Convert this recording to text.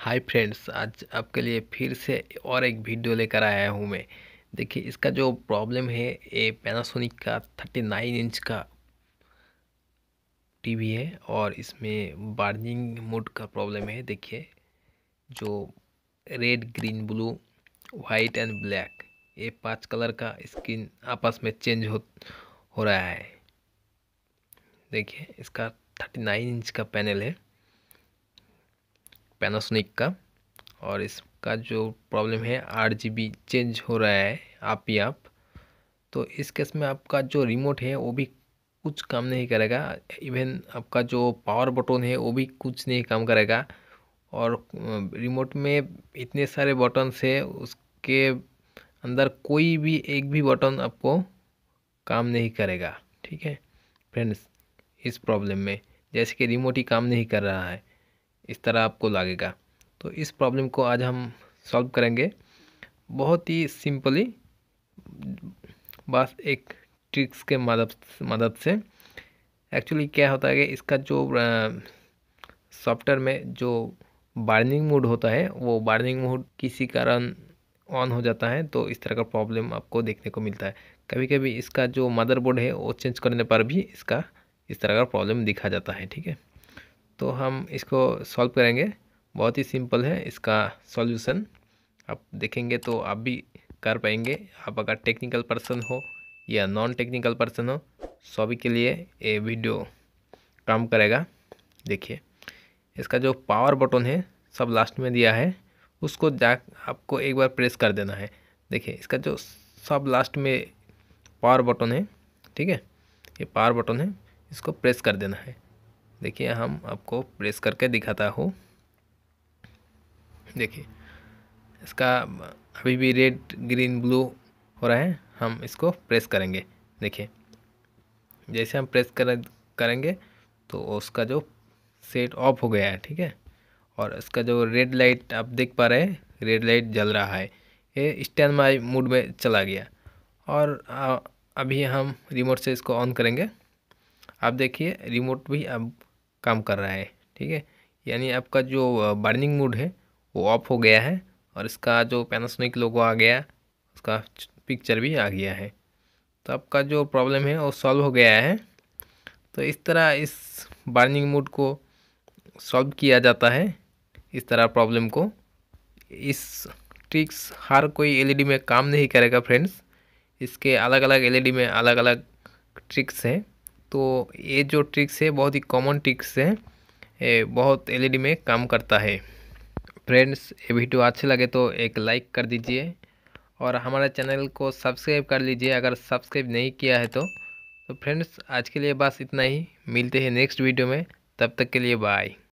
hi friends आज आपके लिए फिर से और एक वीडियो लेकर आया हूँ मैं देखिए इसका जो प्रॉब्लम है ये पैनासोनिक का थर्टी नाइन इंच का टीवी है और इसमें बार्जिंग मोड का प्रॉब्लम है देखिए जो red green blue white and black ये पांच कलर का स्क्रीन आपस में चेंज हो हो रहा है देखिए इसका थर्टी नाइन इंच का पैनल है पैनासोनिक का और इसका जो प्रॉब्लम है आठ जी चेंज हो रहा है आप ही आप तो इस केस में आपका जो रिमोट है वो भी कुछ काम नहीं करेगा इवन आपका जो पावर बटन है वो भी कुछ नहीं काम करेगा और रिमोट में इतने सारे बटन्स है उसके अंदर कोई भी एक भी बटन आपको काम नहीं करेगा ठीक है फ्रेंड्स इस प्रॉब्लम में जैसे कि रिमोट ही काम नहीं कर रहा है इस तरह आपको लगेगा तो इस प्रॉब्लम को आज हम सॉल्व करेंगे बहुत ही सिंपली बस एक ट्रिक्स के मदद मदद से एक्चुअली क्या होता है कि इसका जो सॉफ्टवेयर में जो बार्निंग मोड होता है वो बार्निंग मोड किसी कारण ऑन हो जाता है तो इस तरह का प्रॉब्लम आपको देखने को मिलता है कभी कभी इसका जो मदरबोर्ड है वो चेंज करने पर भी इसका इस तरह का प्रॉब्लम दिखा जाता है ठीक है तो हम इसको सॉल्व करेंगे बहुत ही सिंपल है इसका सॉल्यूशन आप देखेंगे तो आप भी कर पाएंगे आप अगर टेक्निकल पर्सन हो या नॉन टेक्निकल पर्सन हो सभी के लिए ये वीडियो काम करेगा देखिए इसका जो पावर बटन है सब लास्ट में दिया है उसको जा आपको एक बार प्रेस कर देना है देखिए इसका जो सब लास्ट में पावर बटन है ठीक है ये पावर बटन है इसको प्रेस कर देना है देखिए हम आपको प्रेस करके दिखाता हूँ देखिए इसका अभी भी रेड ग्रीन ब्लू हो रहा है हम इसको प्रेस करेंगे देखिए जैसे हम प्रेस कर करेंगे तो उसका जो सेट ऑफ हो गया है ठीक है और इसका जो रेड लाइट आप देख पा रहे हैं रेड लाइट जल रहा है ये स्टैंड माई मूड में चला गया और अभी हम रिमोट से इसको ऑन करेंगे आप देखिए रिमोट भी अब काम कर रहा है ठीक है यानी आपका जो बर्निंग मूड है वो ऑफ हो गया है और इसका जो पैनासोनिक लोगो आ गया उसका पिक्चर भी आ गया है तो आपका जो प्रॉब्लम है वो सॉल्व हो गया है तो इस तरह इस बर्निंग मूड को सॉल्व किया जाता है इस तरह प्रॉब्लम को इस ट्रिक्स हर कोई एलईडी e में काम नहीं करेगा फ्रेंड्स इसके अलग अलग एलईडी में अलग अलग ट्रिक्स हैं तो ये जो ट्रिक्स है बहुत ही कॉमन ट्रिक्स है ये बहुत एलईडी e में काम करता है फ्रेंड्स ये वीडियो अच्छे लगे तो एक लाइक कर दीजिए और हमारे चैनल को सब्सक्राइब कर लीजिए अगर सब्सक्राइब नहीं किया है तो तो फ्रेंड्स आज के लिए बस इतना ही मिलते हैं नेक्स्ट वीडियो में तब तक के लिए बाय